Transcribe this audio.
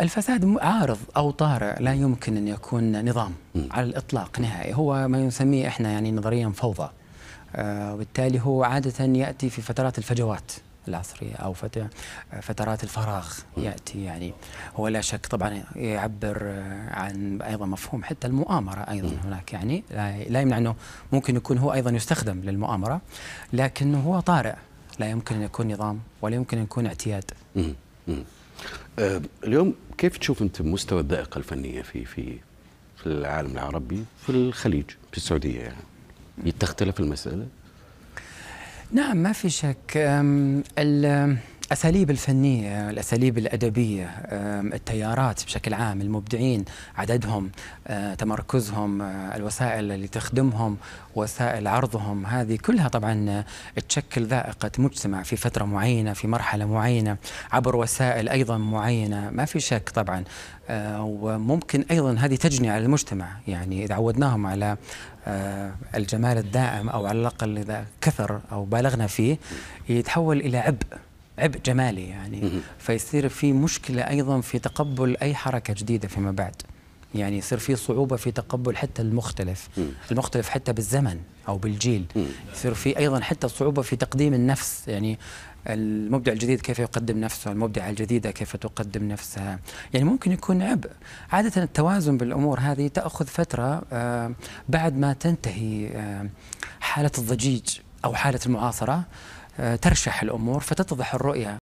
الفساد عارض او طارئ لا يمكن ان يكون نظام على الاطلاق نهائي هو ما نسميه احنا يعني نظريا فوضى آه، وبالتالي هو عاده ياتي في فترات الفجوات العصرية أو آه، فترات الفراغ يأتي يعني هو لا شك طبعا يعبر آه، عن أيضا مفهوم حتى المؤامرة أيضا هناك يعني لا يمنع أنه ممكن يكون هو أيضا يستخدم للمؤامرة لكنه هو طارئ لا يمكن أن يكون نظام ولا يمكن أن يكون اعتياد أه، اليوم كيف تشوف انت مستوى الذائقه الفنيه في في في العالم العربي في الخليج في السعوديه يعني تختلف المساله؟ نعم ما في شك الاساليب الفنيه، الاساليب الادبيه، التيارات بشكل عام، المبدعين، عددهم، آه، تمركزهم، آه، الوسائل اللي تخدمهم، وسائل عرضهم، هذه كلها طبعا آه، تشكل ذائقه مجتمع في فتره معينه، في مرحله معينه، عبر وسائل ايضا معينه، ما في شك طبعا، وممكن ايضا هذه تجني على المجتمع، يعني اذا عودناهم على الجمال الدائم او على الاقل اذا كثر او بالغنا فيه يتحول الى عبء عبء جمالي يعني فيصير في مشكلة أيضا في تقبل أي حركة جديدة فيما بعد يعني يصير في صعوبة في تقبل حتى المختلف المختلف حتى بالزمن أو بالجيل يصير في أيضا حتى صعوبة في تقديم النفس يعني المبدع الجديد كيف يقدم نفسه المبدعة الجديدة كيف تقدم نفسها يعني ممكن يكون عبء عادة التوازن بالأمور هذه تأخذ فترة آه، بعد ما تنتهي آه، حالة الضجيج أو حالة المعاصرة ترشح الأمور فتتضح الرؤية